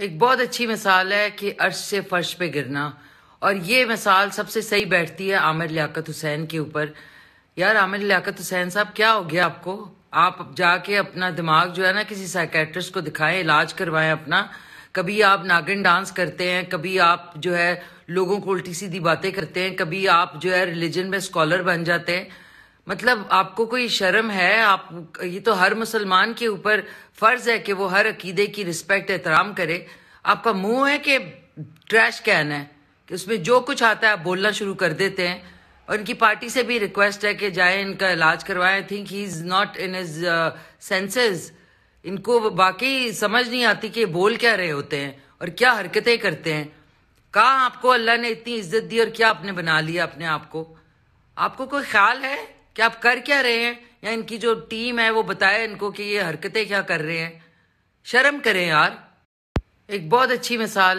एक बहुत अच्छी मिसाल है कि अर्श से फर्श पे गिरना और ये मिसाल सबसे सही बैठती है आमिर लियाकत हुसैन के ऊपर यार आमिर लियाकत हुसैन साहब क्या हो गया आपको आप जाके अपना दिमाग जो है ना किसी साइकेट्रिस्ट को दिखाएं इलाज करवाएं अपना कभी आप नागिन डांस करते हैं कभी आप जो है लोगों को उल्टी सीधी बातें करते हैं कभी आप जो है रिलीजन में स्कॉलर बन जाते हैं मतलब आपको कोई शर्म है आप ये तो हर मुसलमान के ऊपर फर्ज है कि वो हर अकीदे की रिस्पेक्ट एहतराम करे आपका मुंह है कि ट्रैश कैन है कि उसमें जो कुछ आता है आप बोलना शुरू कर देते हैं और इनकी पार्टी से भी रिक्वेस्ट है कि जाए इनका इलाज करवाएं I think he is not in his senses इनको बाकी समझ नहीं आती कि बोल क्या रहे होते हैं और क्या हरकतें करते हैं कहा आपको अल्लाह ने इतनी इज्जत दी और क्या आपने बना लिया अपने आप को आपको कोई ख्याल है कि आप कर क्या रहे हैं या इनकी जो टीम है वो बताए इनको कि ये हरकतें क्या कर रहे हैं शर्म करें यार एक बहुत अच्छी मिसाल